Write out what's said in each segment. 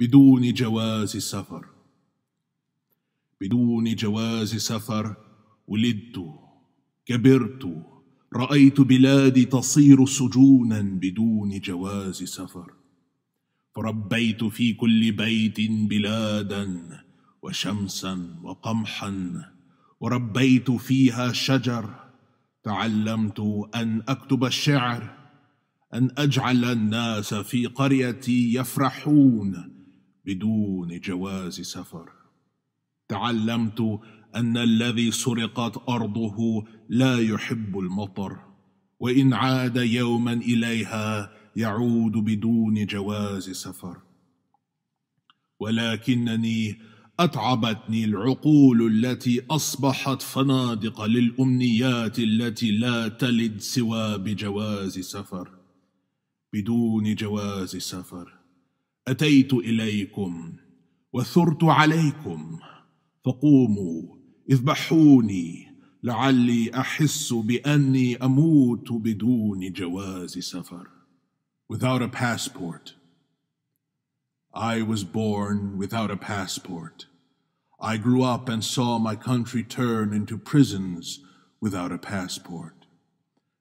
بدون جواز سفر بدون جواز سفر ولدت كبرت رايت بلادي تصير سجونا بدون جواز سفر فربيت في كل بيت بلادا وشمسا وقمحا وربيت فيها شجر تعلمت ان اكتب الشعر ان اجعل الناس في قريتي يفرحون بدون جواز سفر تعلمت ان الذي سرقت ارضه لا يحب المطر وان عاد يوما اليها يعود بدون جواز سفر ولكنني اتعبتني العقول التي اصبحت فنادق للامنيات التي لا تلد سوى بجواز سفر بدون جواز سفر أتيت إليكم وثرت عليكم فقوموا اذبحوني لعلي أحس بأني أموت بدون جواز سفر without a passport I was born without a passport I grew up and saw my country turn into prisons without a passport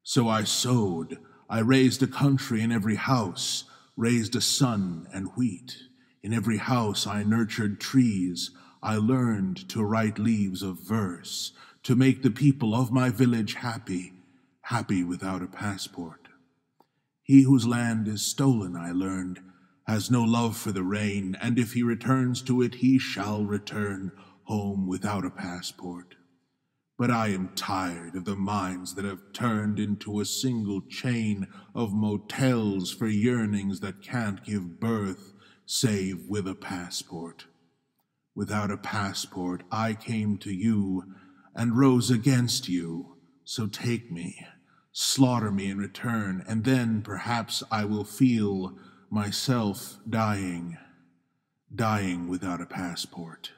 so I sowed I raised a country in every house raised a sun and wheat. In every house I nurtured trees. I learned to write leaves of verse, to make the people of my village happy, happy without a passport. He whose land is stolen, I learned, has no love for the rain, and if he returns to it, he shall return home without a passport. But I am tired of the minds that have turned into a single chain of motels for yearnings that can't give birth save with a passport. Without a passport, I came to you and rose against you, so take me, slaughter me in return, and then perhaps I will feel myself dying, dying without a passport.